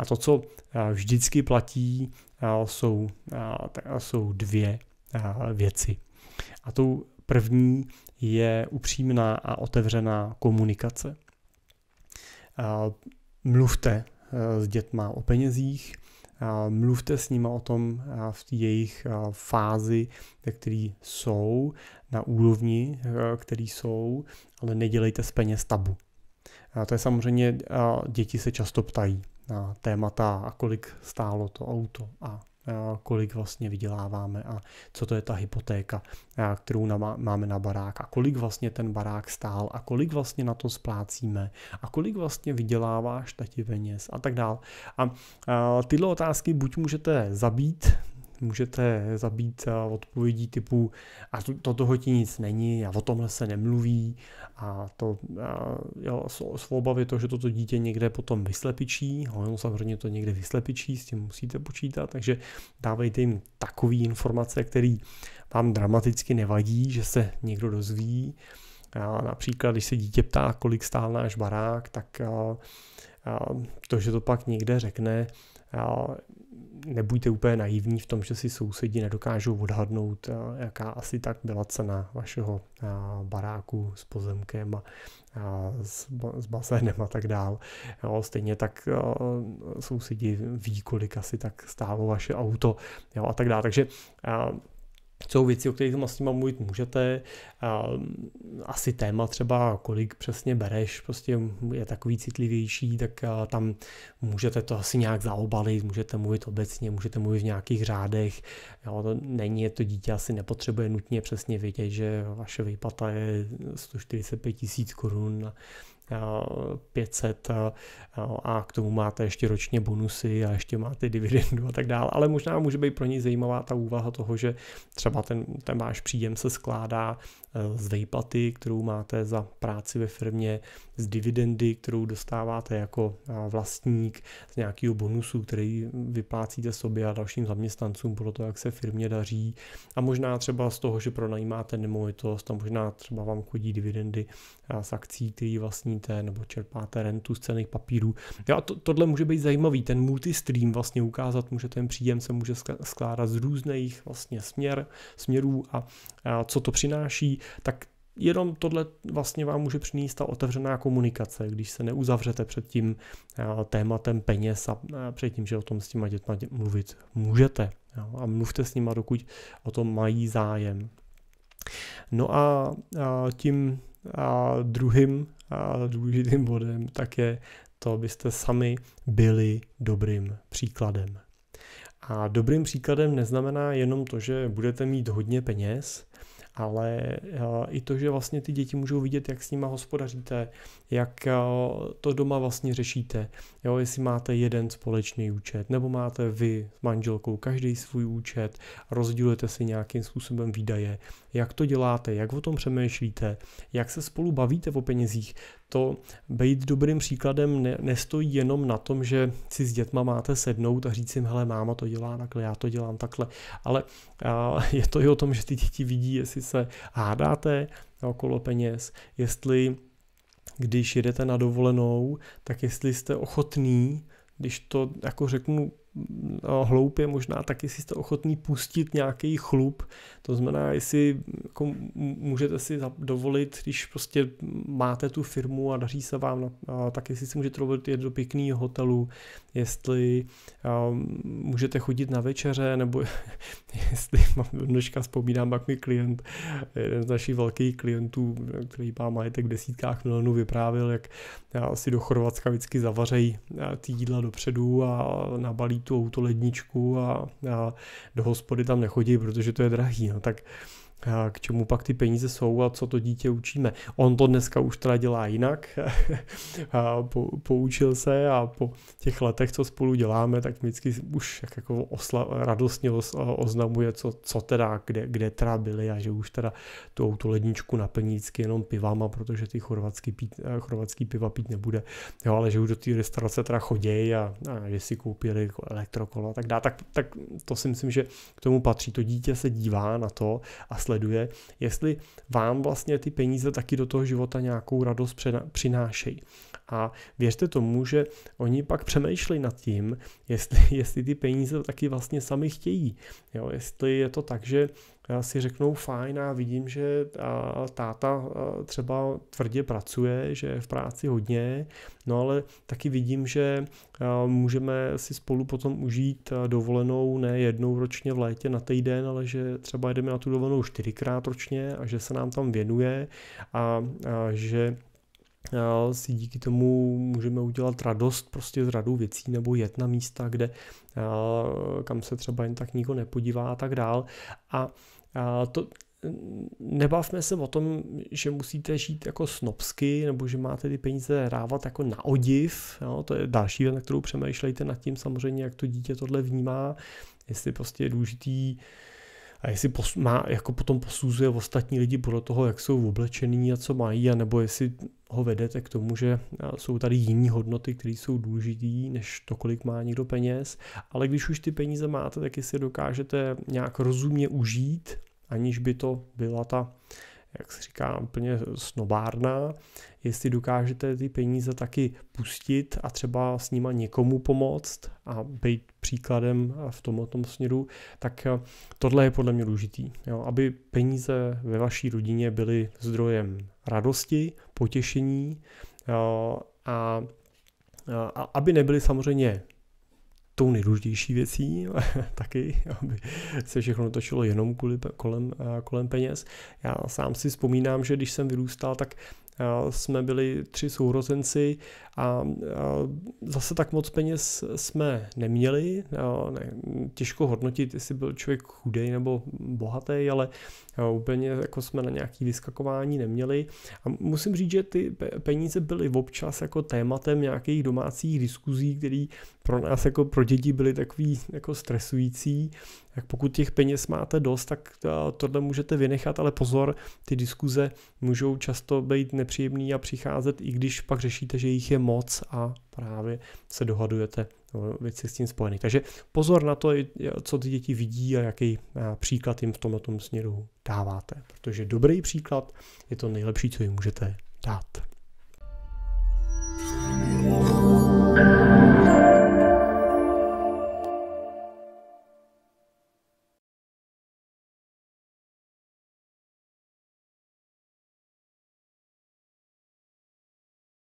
A to, co eh, vždycky platí, eh, jsou, eh, jsou dvě věci. A tou první je upřímná a otevřená komunikace. Mluvte s dětma o penězích, mluvte s nima o tom v jejich fázi, ve které jsou, na úrovni, který jsou, ale nedělejte z peněz tabu. To je samozřejmě, děti se často ptají, na témata a kolik stálo to auto a kolik vlastně vyděláváme a co to je ta hypotéka, kterou máme na barák a kolik vlastně ten barák stál a kolik vlastně na to splácíme a kolik vlastně vyděláváš tati peněz a tak dál. A tyhle otázky buď můžete zabít můžete zabít eh, odpovědí typu a to, toho ti nic není a o tomhle se nemluví a to a, eh, jo, s, obavy to, že toto dítě někde potom vyslepičí, ono samozřejmě to někde vyslepičí, s tím musíte počítat, takže dávejte jim takové informace, které vám dramaticky nevadí, že se někdo dozví. A například, když se dítě ptá, kolik stál náš barák, tak a, eh, a, to, že to pak někde řekne, a, nebuďte úplně naivní v tom, že si sousedí nedokážou odhadnout, eh, jaká asi tak byla cena vašeho eh, baráku s pozemkem a s bazénem a tak dál. Jo, stejně tak eh, sousedí ví, kolik asi tak stálo vaše auto jo, a tak dále. Takže jsou věci, o kterých s vlastně nima mluvit můžete. Mm, asi téma třeba, kolik přesně bereš, prostě je takový citlivější, tak tam můžete to asi nějak zaobalit, můžete mluvit obecně, můžete mluvit v nějakých řádech. Jo, to není, to dítě asi nepotřebuje nutně přesně vědět, že vaše výplata je 145 tisíc korun 500 a k tomu máte ještě ročně bonusy a ještě máte dividendu a tak dále, ale možná může být pro ní zajímavá ta úvaha toho, že třeba ten, ten váš příjem se skládá e, z vejplaty, kterou máte za práci ve firmě, z dividendy, kterou dostáváte jako e, vlastník, z nějakého bonusu, který vyplácíte sobě a dalším zaměstnancům pro to, jak se firmě daří a možná třeba z toho, že pronajímáte nemovitost a možná třeba vám chodí dividendy z akcí, který vlastníte, nebo čerpáte rentu z cených papírů. Jo, a to, tohle může být zajímavý, ten multistream vlastně ukázat může, ten příjem se může skládat z různých vlastně směr, směrů a, a co to přináší, tak jenom tohle vlastně vám může přinést ta otevřená komunikace, když se neuzavřete před tím tématem peněz a před tím, že o tom s těma dětma mluvit můžete. A mluvte s nima, dokud o tom mají zájem. No a tím a druhým a důležitým bodem tak je to, abyste sami byli dobrým příkladem. A dobrým příkladem neznamená jenom to, že budete mít hodně peněz, ale eh, i to, že vlastně ty děti můžou vidět, jak s nima hospodaříte, jak eh, to doma vlastně řešíte, jo, jestli máte jeden společný účet, nebo máte vy s manželkou každý svůj účet, rozdělujete si nějakým způsobem výdaje, jak to děláte, jak o tom přemýšlíte, jak se spolu bavíte o penězích, to být dobrým příkladem ne, nestojí jenom na tom, že si s dětma máte sednout a říct jim, hele, máma to dělá takhle, já to dělám takhle, ale a, je to i o tom, že ty děti vidí, jestli se hádáte okolo peněz, jestli když jedete na dovolenou, tak jestli jste ochotný, když to jako řeknu hloupě možná taky si jste ochotný pustit nějaký chlup, to znamená, jestli jako můžete si dovolit, když prostě máte tu firmu a daří se vám, tak jestli si můžete dovolit jet do pěkného hotelu, jestli můžete chodit na večeře, nebo jestli mám dneška vzpomínám, jak mi klient, jeden z našich velkých klientů, který má majetek v desítkách milionů, vyprávil, jak si do Chorvatska vždycky zavařejí ty jídla dopředu a nabalí tu ledničku a, a do hospody tam nechodí, protože to je drahý. No, tak k čemu pak ty peníze jsou a co to dítě učíme. On to dneska už teda dělá jinak, a po, poučil se a po těch letech, co spolu děláme, tak vždycky už jak jako osla, radostně os, oznamuje, co, co teda, kde, kde teda byli a že už teda tu, tu ledničku naplní vždycky jenom pivama, protože ty chorvatský, pít, chorvatský piva pít nebude, jo, ale že už do té restaurace teda chodějí a, a že si koupili elektrokola a tak dá, tak, tak to si myslím, že k tomu patří. To dítě se dívá na to a sleduje, jestli vám vlastně ty peníze taky do toho života nějakou radost přinášejí. A věřte tomu, že oni pak přemýšlejí nad tím, jestli, jestli ty peníze taky vlastně sami chtějí. Jo, jestli je to tak, že si řeknou fajn a vidím, že táta třeba tvrdě pracuje, že je v práci hodně, no ale taky vidím, že můžeme si spolu potom užít dovolenou ne jednou ročně v létě na týden, ale že třeba jedeme na tu dovolenou čtyřikrát ročně a že se nám tam věnuje a, a že si díky tomu můžeme udělat radost prostě z radu věcí nebo jet na místa, kde kam se třeba jen tak nikdo nepodívá a tak dál. A a to, nebavme se o tom, že musíte žít jako snobsky, nebo že máte ty peníze rávat jako na odiv, jo? to je další věc, na kterou přemýšlejte nad tím samozřejmě, jak to dítě tohle vnímá, jestli prostě je důležitý a jestli pos, má, jako potom posuzuje ostatní lidi podle toho, jak jsou oblečený a co mají, a nebo jestli ho vedete k tomu, že jsou tady jiné hodnoty, které jsou důležitý, než to, kolik má někdo peněz. Ale když už ty peníze máte, tak jestli dokážete nějak rozumně užít, aniž by to byla ta uh, jak se říká, úplně snobárná, jestli dokážete ty peníze taky pustit a třeba s nima někomu pomoct a být příkladem v tomto směru, tak eh, tohle je podle mě důležitý. Jo? Aby peníze ve vaší rodině byly zdrojem radosti, potěšení jo? Eh, a eh, a aby nebyly samozřejmě tou nejdůležitější věcí taky, aby se všechno točilo jenom kvůli, kolem, eh, kolem peněz. Já sám si vzpomínám, že když jsem vyrůstal, tak jsme byli tři sourozenci a zase tak moc peněz jsme neměli. Ne, těžko hodnotit, jestli byl člověk chudej nebo bohatý, ale úplně jako jsme na nějaký vyskakování neměli. A musím říct, že ty peníze byly občas jako tématem nějakých domácích diskuzí, které pro nás jako pro děti byly takový jako stresující, tak pokud těch peněz máte dost, tak eh, tohle můžete vynechat, ale pozor, ty diskuze můžou často být nepříjemný a přicházet, i když pak řešíte, že jich je moc a právě se dohadujete věci s tím spojený. Takže pozor na to, co ty děti vidí a jaký eh, příklad jim v tomto tom směru dáváte, protože dobrý příklad je to nejlepší, co jim můžete dát.